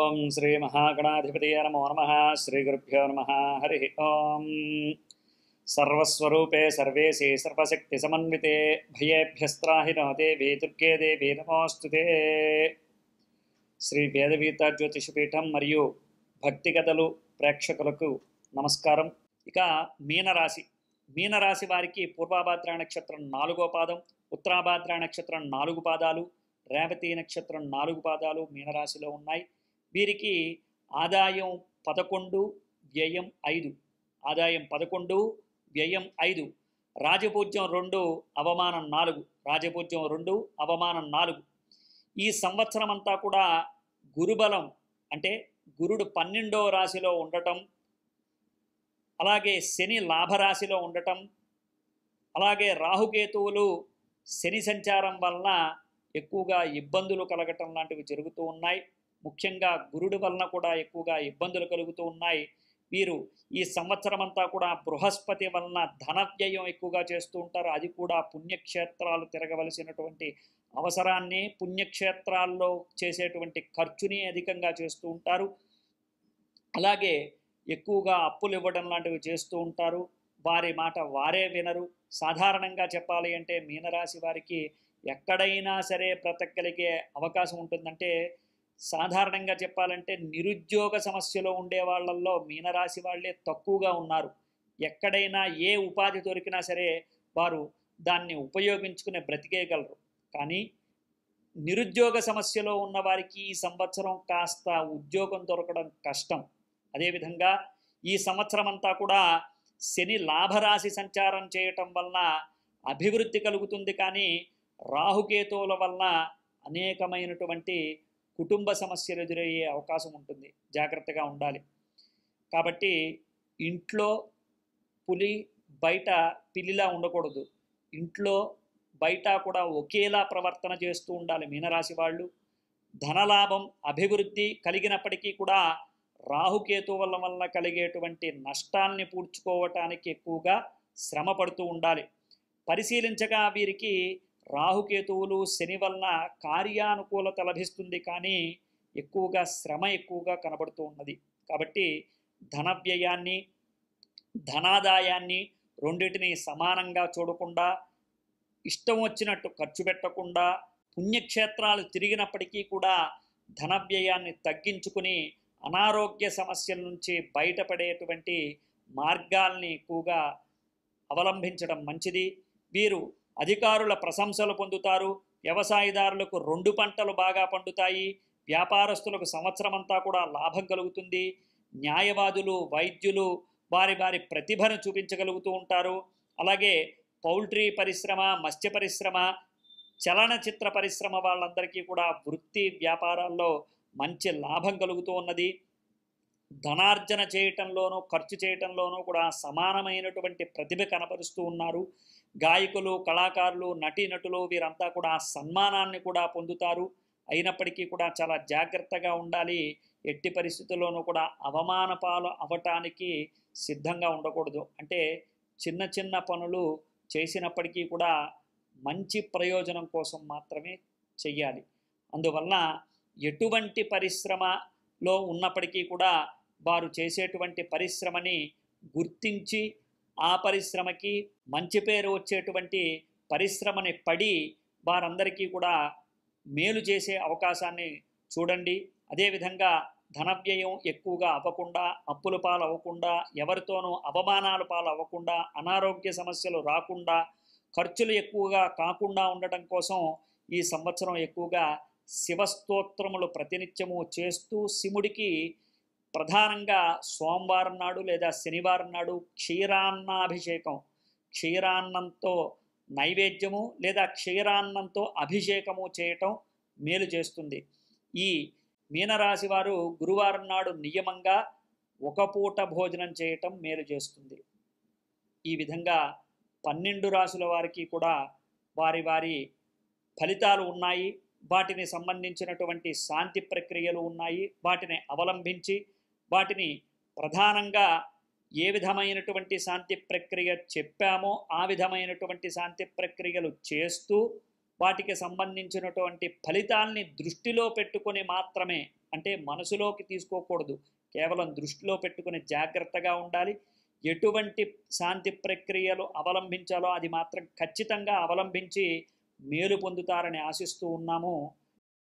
ఓం శ్రీ మహాగణాధిపతి నమో నమ శ్రీ గురుభ్యో నమ హరి ఓం సర్వస్వరూపే సర్వేసి సర్వశక్తి సమన్వితే భయేభ్యస్త్రాహినో దేవి దుర్గే దేవి నమోస్తుతే శ్రీ వేదవీత జ్యోతిషపీఠం మరియు భక్తి కథలు ప్రేక్షకులకు నమస్కారం ఇక మీనరాశి మీనరాశి వారికి పూర్వాభాద్ర నక్షత్రం నాలుగో పాదం ఉత్తరాభాద్ర నక్షత్రం నాలుగు పాదాలు రేవతి నక్షత్రం నాలుగు పాదాలు మీనరాశిలో ఉన్నాయి వీరికి ఆదాయం పదకొండు వ్యయం ఐదు ఆదాయం పదకొండు వ్యయం ఐదు రాజభోజ్యం రెండు అవమానం నాలుగు రాజభోజ్యం రెండు అవమానం నాలుగు ఈ సంవత్సరం అంతా కూడా గురుబలం అంటే గురుడు పన్నెండో రాశిలో ఉండటం అలాగే శని లాభరాశిలో ఉండటం అలాగే రాహుకేతువులు శని సంచారం వలన ఎక్కువగా ఇబ్బందులు కలగటం లాంటివి జరుగుతూ ఉన్నాయి ముఖ్యంగా గురుడి వలన కూడా ఎక్కువగా ఇబ్బందులు కలుగుతూ ఉన్నాయి వీరు ఈ సంవత్సరం అంతా కూడా బృహస్పతి వలన ధన వ్యయం ఎక్కువగా చేస్తూ ఉంటారు అది కూడా పుణ్యక్షేత్రాలు తిరగవలసినటువంటి అవసరాన్ని పుణ్యక్షేత్రాల్లో చేసేటువంటి ఖర్చుని అధికంగా చేస్తూ ఉంటారు అలాగే ఎక్కువగా అప్పులు ఇవ్వడం లాంటివి చేస్తూ ఉంటారు వారి మాట వారే వినరు సాధారణంగా చెప్పాలి అంటే మీనరాశి వారికి ఎక్కడైనా సరే బ్రతకగలిగే అవకాశం ఉంటుందంటే సాధారణంగా చెప్పాలంటే నిరుద్యోగ సమస్యలో ఉండే వాళ్ళల్లో మీనరాశి వాళ్ళే తక్కువగా ఉన్నారు ఎక్కడైనా ఏ ఉపాధి దొరికినా సరే వారు దాన్ని ఉపయోగించుకుని బ్రతికేయగలరు కానీ నిరుద్యోగ సమస్యలో ఉన్న వారికి ఈ సంవత్సరం కాస్త ఉద్యోగం దొరకడం కష్టం అదేవిధంగా ఈ సంవత్సరం అంతా కూడా శని లాభరాశి సంచారం చేయటం వలన అభివృద్ధి కలుగుతుంది కానీ రాహుకేతువుల వలన అనేకమైనటువంటి కుటుంబ సమస్యలు ఎదురయ్యే అవకాశం ఉంటుంది జాగ్రత్తగా ఉండాలి కాబట్టి ఇంట్లో పులి బయట పిల్లిలా ఉండకూడదు ఇంట్లో బయట కూడా ఒకేలా ప్రవర్తన చేస్తూ ఉండాలి మీనరాశి వాళ్ళు ధనలాభం అభివృద్ధి కలిగినప్పటికీ కూడా రాహుకేతు వల్ల కలిగేటువంటి నష్టాన్ని పూడ్చుకోవటానికి ఎక్కువగా శ్రమ పడుతూ ఉండాలి పరిశీలించగా వీరికి రాహుకేతువులు శని వలన కార్యానుకూలత లభిస్తుంది కానీ ఎక్కువగా శ్రమ ఎక్కువగా కనబడుతూ ఉన్నది కాబట్టి ధన వ్యయాన్ని ధనాదాయాన్ని రెండింటిని సమానంగా చూడకుండా ఇష్టం వచ్చినట్టు ఖర్చు పెట్టకుండా పుణ్యక్షేత్రాలు తిరిగినప్పటికీ కూడా ధన వ్యయాన్ని తగ్గించుకుని అనారోగ్య సమస్యల నుంచి బయటపడేటువంటి మార్గాల్ని ఎక్కువగా అవలంబించడం మంచిది వీరు అధికారుల ప్రశంసలు పొందుతారు వ్యవసాయదారులకు రెండు పంటలు బాగా పండుతాయి వ్యాపారస్తులకు సంవత్సరమంతా కూడా లాభం కలుగుతుంది న్యాయవాదులు వైద్యులు వారి వారి ప్రతిభను చూపించగలుగుతూ ఉంటారు అలాగే పౌల్ట్రీ పరిశ్రమ మత్స్య పరిశ్రమ చలనచిత్ర పరిశ్రమ వాళ్ళందరికీ కూడా వృత్తి వ్యాపారాల్లో మంచి లాభం కలుగుతూ ఉన్నది ధనార్జన చేయటంలోనూ ఖర్చు చేయటంలోనూ కూడా సమానమైనటువంటి ప్రతిభ కనపరుస్తూ ఉన్నారు గాయకులు కళాకారులు నటీనటులు వీరంతా కూడా సన్మానాన్ని కూడా పొందుతారు అయినప్పటికీ కూడా చాలా జాగ్రత్తగా ఉండాలి ఎట్టి పరిస్థితుల్లోనూ కూడా అవమానపాలు అవ్వటానికి సిద్ధంగా ఉండకూడదు అంటే చిన్న చిన్న పనులు చేసినప్పటికీ కూడా మంచి ప్రయోజనం కోసం మాత్రమే చెయ్యాలి అందువల్ల ఎటువంటి పరిశ్రమలో ఉన్నప్పటికీ కూడా వారు చేసేటువంటి పరిశ్రమని గుర్తించి ఆ పరిశ్రమకి మంచి పేరు వచ్చేటువంటి పరిశ్రమని పడి వారందరికీ కూడా మేలు చేసే అవకాశాన్ని చూడండి అదేవిధంగా ధనవ్యయం ఎక్కువగా అవ్వకుండా అప్పుల పాలు అవ్వకుండా ఎవరితోనూ అవమానాలు పాలు అవ్వకుండా అనారోగ్య సమస్యలు రాకుండా ఖర్చులు ఎక్కువగా కాకుండా ఉండటం కోసం ఈ సంవత్సరం ఎక్కువగా శివస్తోత్రములు ప్రతినిత్యము చేస్తూ శివుడికి ప్రధానంగా సోమవారం నాడు లేదా శనివారం నాడు క్షీరాన్నాభిషేకం క్షీరాన్నంతో నైవేద్యము లేదా క్షీరాన్నంతో అభిషేకము చేయటం మేలు చేస్తుంది ఈ మీనరాశి వారు గురువారం నాడు నియమంగా ఒక పూట భోజనం చేయటం మేలు చేస్తుంది ఈ విధంగా పన్నెండు రాసుల వారికి కూడా వారి వారి ఫలితాలు ఉన్నాయి వాటిని సంబంధించినటువంటి శాంతి ప్రక్రియలు ఉన్నాయి వాటిని అవలంబించి వాటిని ప్రధానంగా ఏ విధమైనటువంటి శాంతి ప్రక్రియ చెప్పామో ఆ విధమైనటువంటి శాంతి ప్రక్రియలు చేస్తూ వాటికి సంబంధించినటువంటి ఫలితాల్ని దృష్టిలో పెట్టుకొని మాత్రమే అంటే మనసులోకి తీసుకోకూడదు కేవలం దృష్టిలో పెట్టుకుని జాగ్రత్తగా ఉండాలి ఎటువంటి శాంతి ప్రక్రియలు అవలంబించాలో అది మాత్రం ఖచ్చితంగా అవలంబించి మేలు పొందుతారని ఆశిస్తూ ఉన్నాము